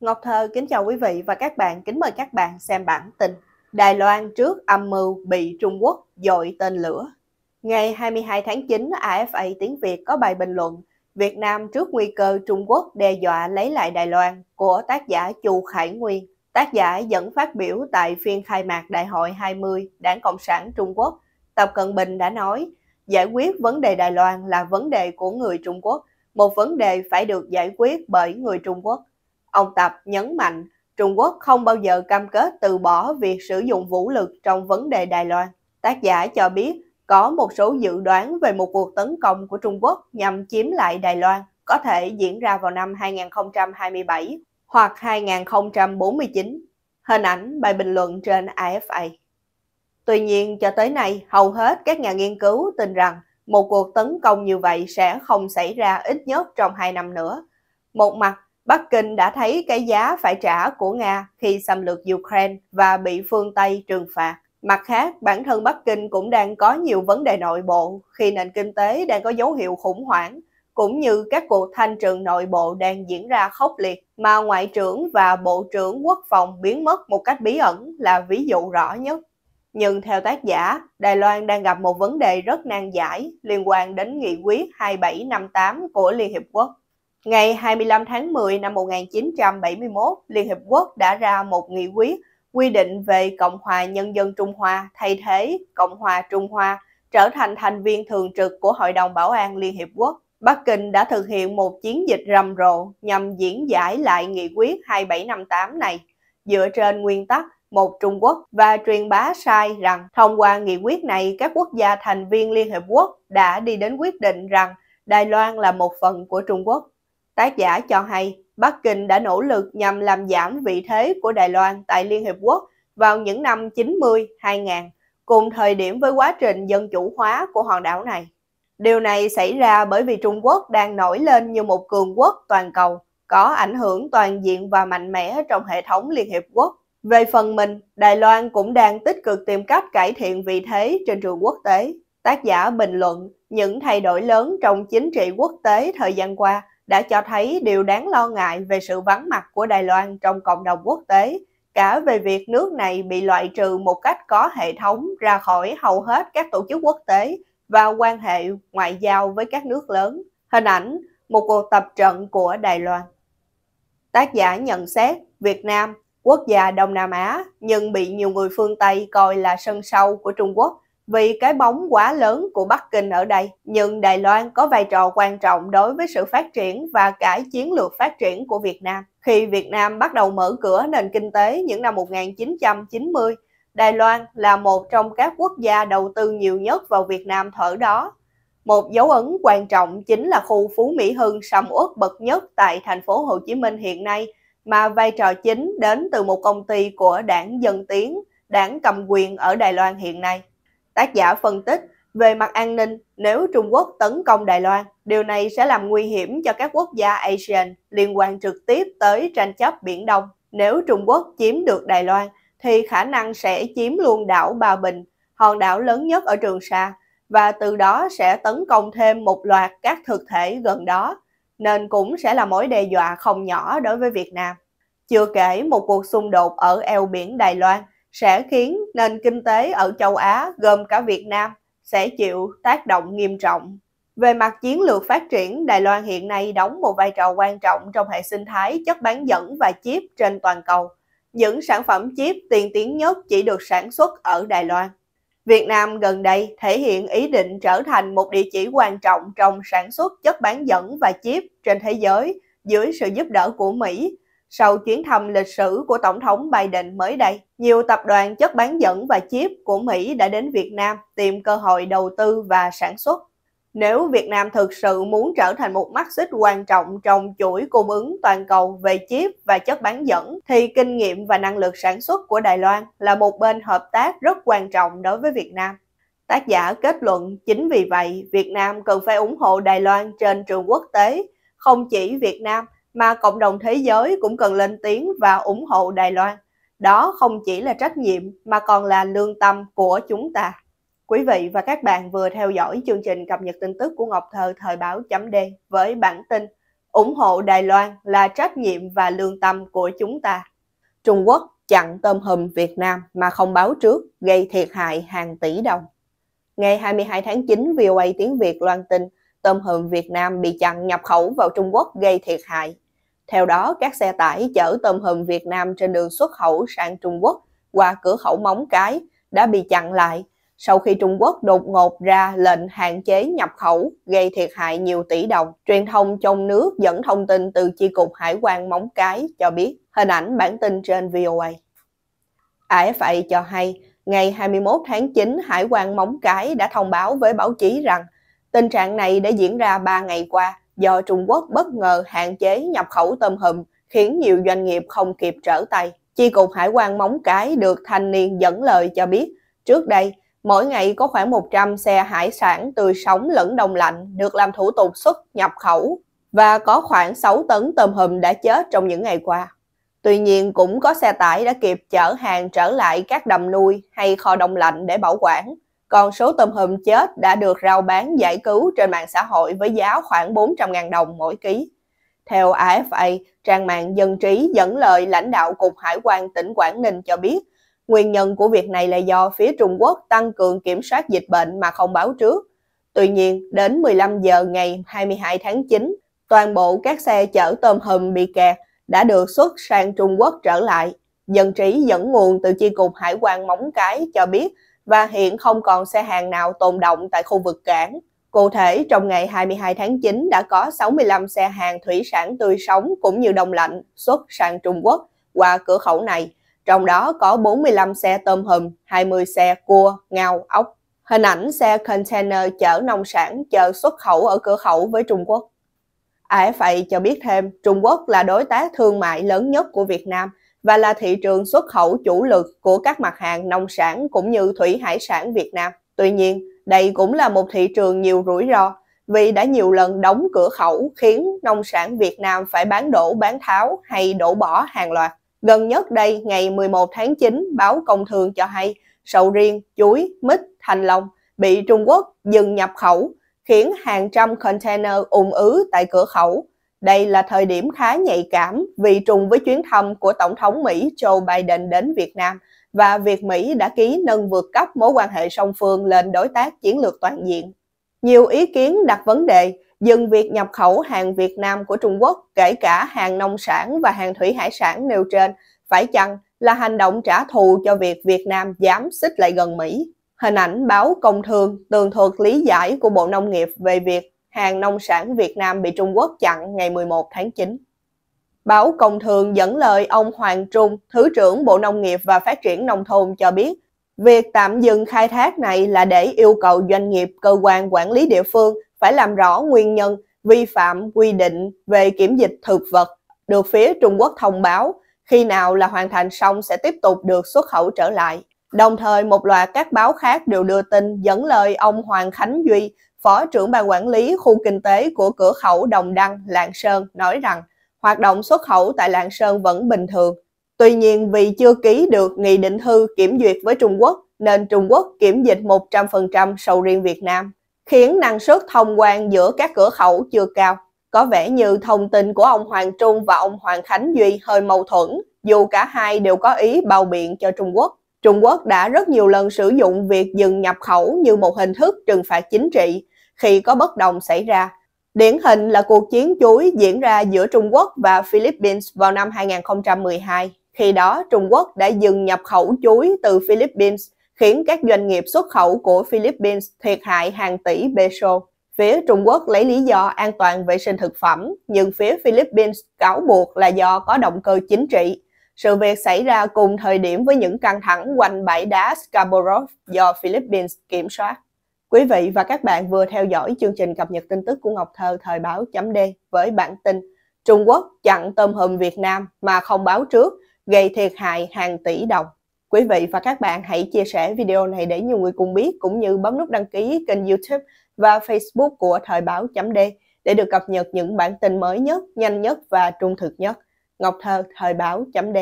Ngọc Thơ kính chào quý vị và các bạn, kính mời các bạn xem bản tin Đài Loan trước âm mưu bị Trung Quốc dội tên lửa. Ngày 22 tháng 9, AFA tiếng Việt có bài bình luận Việt Nam trước nguy cơ Trung Quốc đe dọa lấy lại Đài Loan của tác giả Chu Khải Nguyên. Tác giả dẫn phát biểu tại phiên khai mạc Đại hội 20 Đảng Cộng sản Trung Quốc. Tập Cận Bình đã nói, giải quyết vấn đề Đài Loan là vấn đề của người Trung Quốc, một vấn đề phải được giải quyết bởi người Trung Quốc Ông Tập nhấn mạnh Trung Quốc không bao giờ cam kết từ bỏ việc sử dụng vũ lực trong vấn đề Đài Loan. Tác giả cho biết có một số dự đoán về một cuộc tấn công của Trung Quốc nhằm chiếm lại Đài Loan có thể diễn ra vào năm 2027 hoặc 2049. Hình ảnh bài bình luận trên AFA. Tuy nhiên, cho tới nay, hầu hết các nhà nghiên cứu tin rằng một cuộc tấn công như vậy sẽ không xảy ra ít nhất trong hai năm nữa. Một mặt, Bắc Kinh đã thấy cái giá phải trả của Nga khi xâm lược Ukraine và bị phương Tây trừng phạt. Mặt khác, bản thân Bắc Kinh cũng đang có nhiều vấn đề nội bộ khi nền kinh tế đang có dấu hiệu khủng hoảng, cũng như các cuộc thanh trừng nội bộ đang diễn ra khốc liệt mà Ngoại trưởng và Bộ trưởng Quốc phòng biến mất một cách bí ẩn là ví dụ rõ nhất. Nhưng theo tác giả, Đài Loan đang gặp một vấn đề rất nan giải liên quan đến nghị quyết 2758 của Liên Hiệp Quốc Ngày 25 tháng 10 năm 1971, Liên Hiệp Quốc đã ra một nghị quyết quy định về Cộng hòa Nhân dân Trung Hoa thay thế Cộng hòa Trung Hoa trở thành thành viên thường trực của Hội đồng Bảo an Liên Hiệp Quốc. Bắc Kinh đã thực hiện một chiến dịch rầm rộ nhằm diễn giải lại nghị quyết 2758 này dựa trên nguyên tắc một Trung Quốc và truyền bá sai rằng thông qua nghị quyết này các quốc gia thành viên Liên Hiệp Quốc đã đi đến quyết định rằng Đài Loan là một phần của Trung Quốc. Tác giả cho hay, Bắc Kinh đã nỗ lực nhằm làm giảm vị thế của Đài Loan tại Liên Hiệp Quốc vào những năm 90-2000, cùng thời điểm với quá trình dân chủ hóa của hòn đảo này. Điều này xảy ra bởi vì Trung Quốc đang nổi lên như một cường quốc toàn cầu, có ảnh hưởng toàn diện và mạnh mẽ trong hệ thống Liên Hiệp Quốc. Về phần mình, Đài Loan cũng đang tích cực tìm cách cải thiện vị thế trên trường quốc tế. Tác giả bình luận những thay đổi lớn trong chính trị quốc tế thời gian qua đã cho thấy điều đáng lo ngại về sự vắng mặt của Đài Loan trong cộng đồng quốc tế, cả về việc nước này bị loại trừ một cách có hệ thống ra khỏi hầu hết các tổ chức quốc tế và quan hệ ngoại giao với các nước lớn. Hình ảnh một cuộc tập trận của Đài Loan. Tác giả nhận xét Việt Nam, quốc gia Đông Nam Á, nhưng bị nhiều người phương Tây coi là sân sau của Trung Quốc vì cái bóng quá lớn của Bắc Kinh ở đây, nhưng Đài Loan có vai trò quan trọng đối với sự phát triển và cả chiến lược phát triển của Việt Nam. Khi Việt Nam bắt đầu mở cửa nền kinh tế những năm 1990, Đài Loan là một trong các quốc gia đầu tư nhiều nhất vào Việt Nam thở đó. Một dấu ấn quan trọng chính là khu Phú Mỹ Hưng sầm uất bậc nhất tại thành phố Hồ Chí Minh hiện nay, mà vai trò chính đến từ một công ty của đảng Dân Tiến, đảng cầm quyền ở Đài Loan hiện nay. Tác giả phân tích, về mặt an ninh, nếu Trung Quốc tấn công Đài Loan, điều này sẽ làm nguy hiểm cho các quốc gia ASEAN liên quan trực tiếp tới tranh chấp Biển Đông. Nếu Trung Quốc chiếm được Đài Loan, thì khả năng sẽ chiếm luôn đảo Ba Bình, hòn đảo lớn nhất ở Trường Sa, và từ đó sẽ tấn công thêm một loạt các thực thể gần đó, nên cũng sẽ là mối đe dọa không nhỏ đối với Việt Nam. Chưa kể một cuộc xung đột ở eo biển Đài Loan – sẽ khiến nền kinh tế ở châu Á gồm cả Việt Nam sẽ chịu tác động nghiêm trọng. Về mặt chiến lược phát triển, Đài Loan hiện nay đóng một vai trò quan trọng trong hệ sinh thái chất bán dẫn và chip trên toàn cầu. Những sản phẩm chip tiên tiến nhất chỉ được sản xuất ở Đài Loan. Việt Nam gần đây thể hiện ý định trở thành một địa chỉ quan trọng trong sản xuất chất bán dẫn và chip trên thế giới dưới sự giúp đỡ của Mỹ sau chuyến thăm lịch sử của Tổng thống Biden mới đây, nhiều tập đoàn chất bán dẫn và chip của Mỹ đã đến Việt Nam tìm cơ hội đầu tư và sản xuất. Nếu Việt Nam thực sự muốn trở thành một mắt xích quan trọng trong chuỗi cung ứng toàn cầu về chip và chất bán dẫn, thì kinh nghiệm và năng lực sản xuất của Đài Loan là một bên hợp tác rất quan trọng đối với Việt Nam. Tác giả kết luận chính vì vậy Việt Nam cần phải ủng hộ Đài Loan trên trường quốc tế, không chỉ Việt Nam – mà cộng đồng thế giới cũng cần lên tiếng và ủng hộ Đài Loan. Đó không chỉ là trách nhiệm mà còn là lương tâm của chúng ta. Quý vị và các bạn vừa theo dõi chương trình cập nhật tin tức của Ngọc Thơ thời báo chấm D với bản tin ủng hộ Đài Loan là trách nhiệm và lương tâm của chúng ta. Trung Quốc chặn tôm hùm Việt Nam mà không báo trước gây thiệt hại hàng tỷ đồng. Ngày 22 tháng 9, VOA tiếng Việt loan tin tôm hùm Việt Nam bị chặn nhập khẩu vào Trung Quốc gây thiệt hại theo đó, các xe tải chở tôm hùm Việt Nam trên đường xuất khẩu sang Trung Quốc qua cửa khẩu Móng Cái đã bị chặn lại sau khi Trung Quốc đột ngột ra lệnh hạn chế nhập khẩu gây thiệt hại nhiều tỷ đồng. Truyền thông trong nước dẫn thông tin từ Chi cục Hải quan Móng Cái cho biết hình ảnh bản tin trên VOA. AFA cho hay, ngày 21 tháng 9, Hải quan Móng Cái đã thông báo với báo chí rằng tình trạng này đã diễn ra 3 ngày qua do Trung Quốc bất ngờ hạn chế nhập khẩu tôm hùm khiến nhiều doanh nghiệp không kịp trở tay. Chi cục hải quan Móng Cái được thanh niên dẫn lời cho biết, trước đây mỗi ngày có khoảng 100 xe hải sản tươi sống lẫn đông lạnh được làm thủ tục xuất nhập khẩu và có khoảng 6 tấn tôm hùm đã chết trong những ngày qua. Tuy nhiên cũng có xe tải đã kịp chở hàng trở lại các đầm nuôi hay kho đông lạnh để bảo quản. Còn số tôm hùm chết đã được rao bán giải cứu trên mạng xã hội với giá khoảng 400.000 đồng mỗi ký. Theo AFA, trang mạng Dân Trí dẫn lời lãnh đạo Cục Hải quan tỉnh Quảng Ninh cho biết, nguyên nhân của việc này là do phía Trung Quốc tăng cường kiểm soát dịch bệnh mà không báo trước. Tuy nhiên, đến 15 giờ ngày 22 tháng 9, toàn bộ các xe chở tôm hùm bị kẹt đã được xuất sang Trung Quốc trở lại. Dân trí dẫn nguồn từ chi cục hải quan Móng Cái cho biết và hiện không còn xe hàng nào tồn động tại khu vực cảng. Cụ thể, trong ngày 22 tháng 9 đã có 65 xe hàng thủy sản tươi sống cũng như đông lạnh xuất sang Trung Quốc qua cửa khẩu này, trong đó có 45 xe tôm hùm, 20 xe cua, ngao, ốc. Hình ảnh xe container chở nông sản chờ xuất khẩu ở cửa khẩu với Trung Quốc. AFA cho biết thêm, Trung Quốc là đối tác thương mại lớn nhất của Việt Nam – và là thị trường xuất khẩu chủ lực của các mặt hàng nông sản cũng như thủy hải sản Việt Nam. Tuy nhiên, đây cũng là một thị trường nhiều rủi ro vì đã nhiều lần đóng cửa khẩu khiến nông sản Việt Nam phải bán đổ bán tháo hay đổ bỏ hàng loạt. Gần nhất đây, ngày 11 tháng 9, báo Công Thương cho hay sầu riêng, chuối, mít, thanh long bị Trung Quốc dừng nhập khẩu, khiến hàng trăm container ùn ứ tại cửa khẩu, đây là thời điểm khá nhạy cảm vì trùng với chuyến thăm của Tổng thống Mỹ Joe Biden đến Việt Nam và việc Mỹ đã ký nâng vượt cấp mối quan hệ song phương lên đối tác chiến lược toàn diện. Nhiều ý kiến đặt vấn đề dừng việc nhập khẩu hàng Việt Nam của Trung Quốc, kể cả hàng nông sản và hàng thủy hải sản nêu trên, phải chăng là hành động trả thù cho việc Việt Nam dám xích lại gần Mỹ? Hình ảnh báo Công Thương tường thuật lý giải của Bộ Nông nghiệp về việc hàng nông sản Việt Nam bị Trung Quốc chặn ngày 11 tháng 9. Báo Công Thương dẫn lời ông Hoàng Trung, Thứ trưởng Bộ Nông nghiệp và Phát triển Nông thôn cho biết, việc tạm dừng khai thác này là để yêu cầu doanh nghiệp, cơ quan quản lý địa phương phải làm rõ nguyên nhân vi phạm quy định về kiểm dịch thực vật được phía Trung Quốc thông báo, khi nào là hoàn thành xong sẽ tiếp tục được xuất khẩu trở lại. Đồng thời, một loạt các báo khác đều đưa tin dẫn lời ông Hoàng Khánh Duy, Phó trưởng ban quản lý khu kinh tế của cửa khẩu Đồng Đăng, Lạng Sơn nói rằng hoạt động xuất khẩu tại Lạng Sơn vẫn bình thường. Tuy nhiên vì chưa ký được nghị định thư kiểm duyệt với Trung Quốc nên Trung Quốc kiểm dịch 100% sầu riêng Việt Nam, khiến năng suất thông quan giữa các cửa khẩu chưa cao. Có vẻ như thông tin của ông Hoàng Trung và ông Hoàng Khánh Duy hơi mâu thuẫn, dù cả hai đều có ý bao biện cho Trung Quốc. Trung Quốc đã rất nhiều lần sử dụng việc dừng nhập khẩu như một hình thức trừng phạt chính trị khi có bất đồng xảy ra. Điển hình là cuộc chiến chuối diễn ra giữa Trung Quốc và Philippines vào năm 2012. Khi đó, Trung Quốc đã dừng nhập khẩu chuối từ Philippines, khiến các doanh nghiệp xuất khẩu của Philippines thiệt hại hàng tỷ peso. Phía Trung Quốc lấy lý do an toàn vệ sinh thực phẩm, nhưng phía Philippines cáo buộc là do có động cơ chính trị. Sự việc xảy ra cùng thời điểm với những căng thẳng quanh bãi đá Scarborough do Philippines kiểm soát. Quý vị và các bạn vừa theo dõi chương trình cập nhật tin tức của Ngọc Thơ thời báo chấm D với bản tin Trung Quốc chặn tôm hùm Việt Nam mà không báo trước, gây thiệt hại hàng tỷ đồng. Quý vị và các bạn hãy chia sẻ video này để nhiều người cùng biết cũng như bấm nút đăng ký kênh YouTube và Facebook của Thời báo chấm D để được cập nhật những bản tin mới nhất, nhanh nhất và trung thực nhất. Ngọc Thơ, Thời báo chấm D.